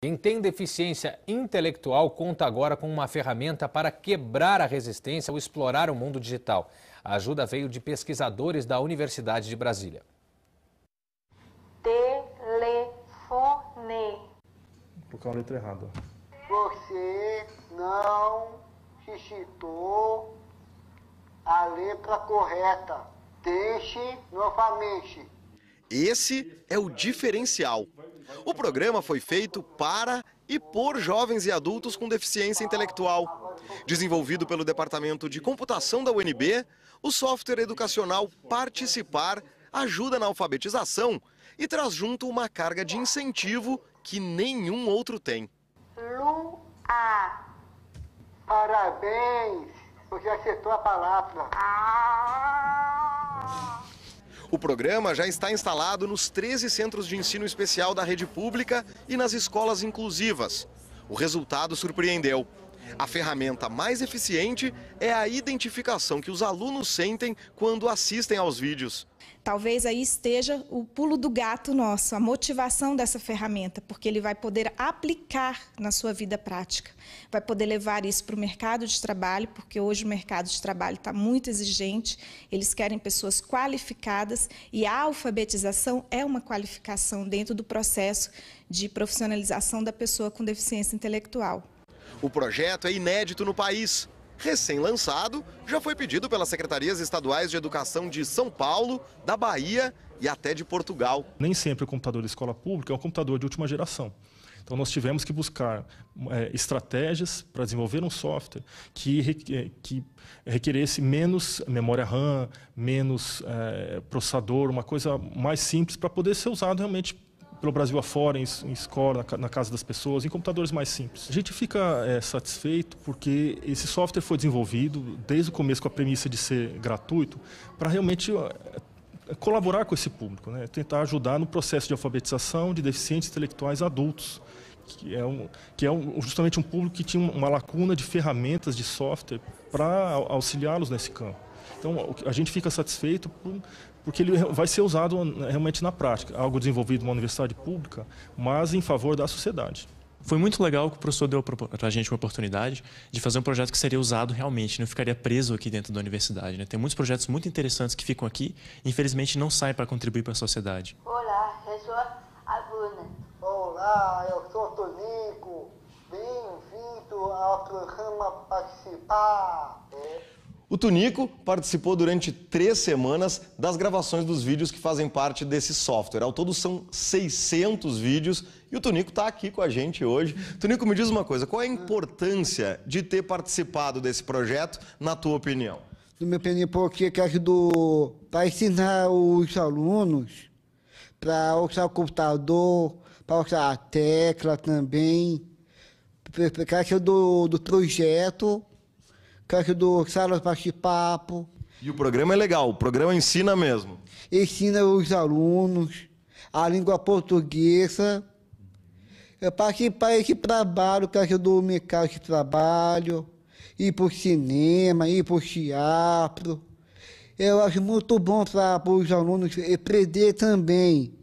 Quem tem deficiência intelectual conta agora com uma ferramenta para quebrar a resistência ao explorar o mundo digital. A ajuda veio de pesquisadores da Universidade de Brasília. Telefone. Vou colocar a letra errada. Você não digitou a letra correta. Deixe novamente. Esse é o diferencial o programa foi feito para e por jovens e adultos com deficiência intelectual. Desenvolvido pelo Departamento de Computação da UNB, o software educacional Participar ajuda na alfabetização e traz junto uma carga de incentivo que nenhum outro tem. Lu Parabéns, você acertou a palavra. Ah. O programa já está instalado nos 13 centros de ensino especial da rede pública e nas escolas inclusivas. O resultado surpreendeu. A ferramenta mais eficiente é a identificação que os alunos sentem quando assistem aos vídeos. Talvez aí esteja o pulo do gato nosso, a motivação dessa ferramenta, porque ele vai poder aplicar na sua vida prática, vai poder levar isso para o mercado de trabalho, porque hoje o mercado de trabalho está muito exigente, eles querem pessoas qualificadas e a alfabetização é uma qualificação dentro do processo de profissionalização da pessoa com deficiência intelectual. O projeto é inédito no país. Recém-lançado, já foi pedido pelas secretarias estaduais de educação de São Paulo, da Bahia e até de Portugal. Nem sempre o computador da escola pública é um computador de última geração. Então, nós tivemos que buscar é, estratégias para desenvolver um software que, é, que requeresse menos memória RAM, menos é, processador, uma coisa mais simples para poder ser usado realmente pelo Brasil afora, em, em escola, na, na casa das pessoas, em computadores mais simples. A gente fica é, satisfeito porque esse software foi desenvolvido desde o começo com a premissa de ser gratuito para realmente é, colaborar com esse público, né? tentar ajudar no processo de alfabetização de deficientes intelectuais adultos que é, um, que é um, justamente um público que tinha uma lacuna de ferramentas de software para auxiliá-los nesse campo. Então, a gente fica satisfeito por, porque ele vai ser usado hum, realmente na prática, algo desenvolvido numa universidade pública, mas em favor da sociedade. Foi muito legal que o professor deu para a gente uma oportunidade de fazer um projeto que seria usado realmente, não ficaria preso aqui dentro da universidade. Né? Tem muitos projetos muito interessantes que ficam aqui e infelizmente não saem para contribuir para a sociedade. Olá, eu sou Olá, eu sou Tonico. Bem-vindo ao programa Participar. O Tunico participou durante três semanas das gravações dos vídeos que fazem parte desse software. Ao todo são 600 vídeos e o Tunico está aqui com a gente hoje. Tunico, me diz uma coisa, qual é a importância de ter participado desse projeto, na tua opinião? Na minha opinião, porque ajudou para ensinar os alunos para usar o computador, pauta a tecla também, caixa é do, do projeto, caixa é do sala de papo. E o programa é legal, o programa ensina mesmo. Ensina os alunos a língua portuguesa. É eu participar desse trabalho, que do mercado de trabalho, ir para o cinema, ir para o teatro. Eu acho muito bom para os alunos aprender também